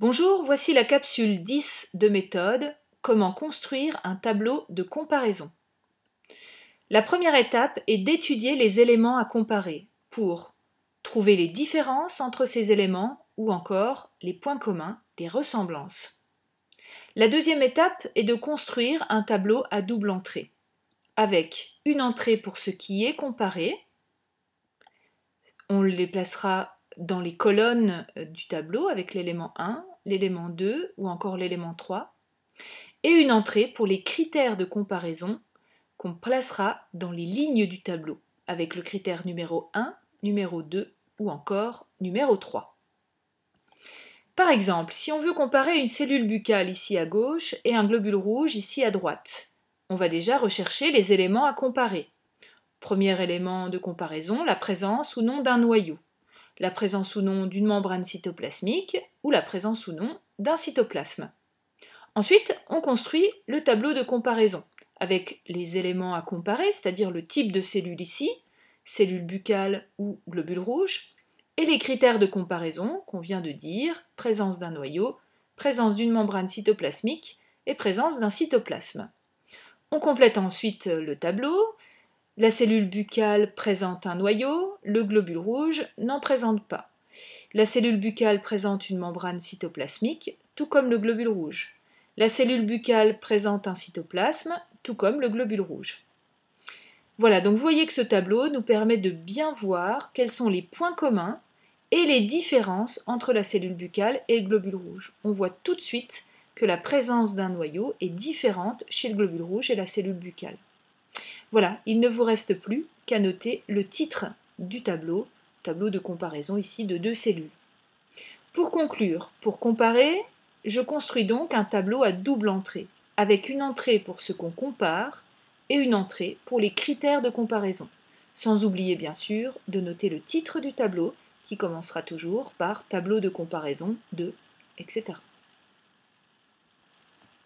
Bonjour, voici la capsule 10 de méthode Comment construire un tableau de comparaison. La première étape est d'étudier les éléments à comparer pour trouver les différences entre ces éléments ou encore les points communs, les ressemblances. La deuxième étape est de construire un tableau à double entrée, avec une entrée pour ce qui est comparé, on les placera dans les colonnes euh, du tableau avec l'élément 1, l'élément 2 ou encore l'élément 3, et une entrée pour les critères de comparaison qu'on placera dans les lignes du tableau avec le critère numéro 1, numéro 2 ou encore numéro 3. Par exemple, si on veut comparer une cellule buccale ici à gauche et un globule rouge ici à droite, on va déjà rechercher les éléments à comparer. Premier élément de comparaison, la présence ou non d'un noyau la présence ou non d'une membrane cytoplasmique ou la présence ou non d'un cytoplasme. Ensuite, on construit le tableau de comparaison avec les éléments à comparer, c'est-à-dire le type de cellule ici, cellule buccale ou globule rouge, et les critères de comparaison qu'on vient de dire, présence d'un noyau, présence d'une membrane cytoplasmique et présence d'un cytoplasme. On complète ensuite le tableau. La cellule buccale présente un noyau, le globule rouge n'en présente pas. La cellule buccale présente une membrane cytoplasmique, tout comme le globule rouge. La cellule buccale présente un cytoplasme, tout comme le globule rouge. Voilà, donc vous voyez que ce tableau nous permet de bien voir quels sont les points communs et les différences entre la cellule buccale et le globule rouge. On voit tout de suite que la présence d'un noyau est différente chez le globule rouge et la cellule buccale. Voilà, il ne vous reste plus qu'à noter le titre du tableau, tableau de comparaison ici de deux cellules. Pour conclure, pour comparer, je construis donc un tableau à double entrée, avec une entrée pour ce qu'on compare et une entrée pour les critères de comparaison, sans oublier bien sûr de noter le titre du tableau qui commencera toujours par tableau de comparaison de, etc.